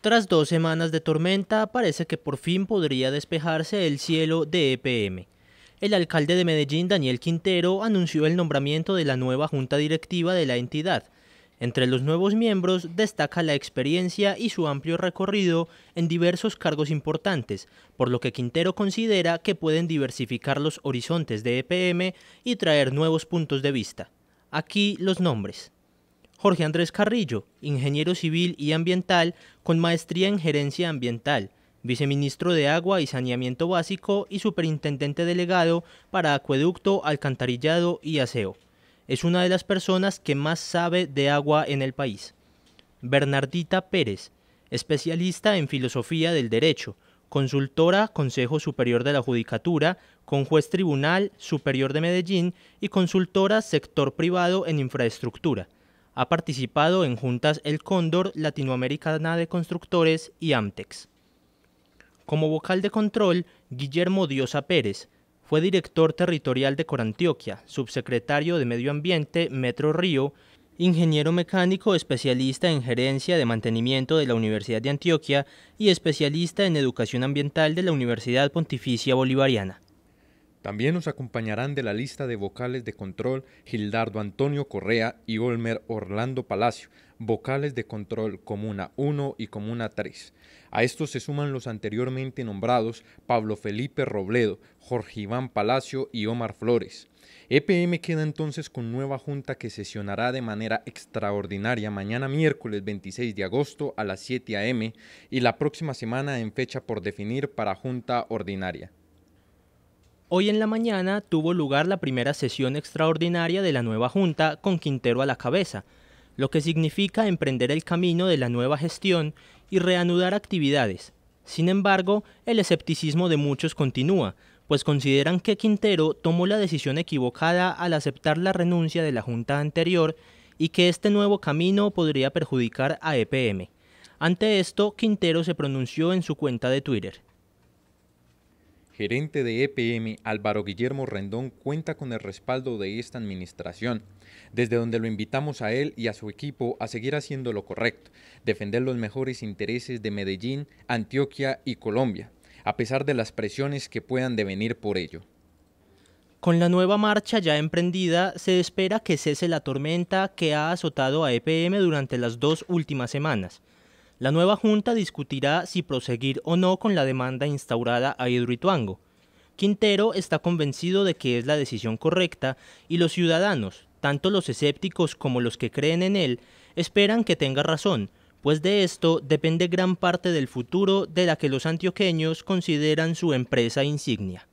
Tras dos semanas de tormenta, parece que por fin podría despejarse el cielo de EPM. El alcalde de Medellín, Daniel Quintero, anunció el nombramiento de la nueva junta directiva de la entidad. Entre los nuevos miembros destaca la experiencia y su amplio recorrido en diversos cargos importantes, por lo que Quintero considera que pueden diversificar los horizontes de EPM y traer nuevos puntos de vista. Aquí los nombres. Jorge Andrés Carrillo, ingeniero civil y ambiental con maestría en gerencia ambiental, viceministro de Agua y Saneamiento Básico y superintendente delegado para acueducto, alcantarillado y aseo. Es una de las personas que más sabe de agua en el país. Bernardita Pérez, especialista en filosofía del derecho, consultora Consejo Superior de la Judicatura, con juez Tribunal Superior de Medellín y consultora sector privado en infraestructura. Ha participado en juntas El Cóndor, Latinoamericana de Constructores y Amtex. Como vocal de control, Guillermo Diosa Pérez. Fue director territorial de Corantioquia, subsecretario de Medio Ambiente, Metro Río, ingeniero mecánico especialista en gerencia de mantenimiento de la Universidad de Antioquia y especialista en educación ambiental de la Universidad Pontificia Bolivariana. También nos acompañarán de la lista de vocales de control Gildardo Antonio Correa y Olmer Orlando Palacio, vocales de control Comuna 1 y Comuna 3. A estos se suman los anteriormente nombrados Pablo Felipe Robledo, Jorge Iván Palacio y Omar Flores. EPM queda entonces con nueva junta que sesionará de manera extraordinaria mañana miércoles 26 de agosto a las 7 a.m. y la próxima semana en fecha por definir para junta ordinaria. Hoy en la mañana tuvo lugar la primera sesión extraordinaria de la nueva Junta con Quintero a la cabeza, lo que significa emprender el camino de la nueva gestión y reanudar actividades. Sin embargo, el escepticismo de muchos continúa, pues consideran que Quintero tomó la decisión equivocada al aceptar la renuncia de la Junta anterior y que este nuevo camino podría perjudicar a EPM. Ante esto, Quintero se pronunció en su cuenta de Twitter gerente de EPM, Álvaro Guillermo Rendón, cuenta con el respaldo de esta administración, desde donde lo invitamos a él y a su equipo a seguir haciendo lo correcto, defender los mejores intereses de Medellín, Antioquia y Colombia, a pesar de las presiones que puedan devenir por ello. Con la nueva marcha ya emprendida, se espera que cese la tormenta que ha azotado a EPM durante las dos últimas semanas. La nueva Junta discutirá si proseguir o no con la demanda instaurada a Hidroituango. Quintero está convencido de que es la decisión correcta y los ciudadanos, tanto los escépticos como los que creen en él, esperan que tenga razón, pues de esto depende gran parte del futuro de la que los antioqueños consideran su empresa insignia.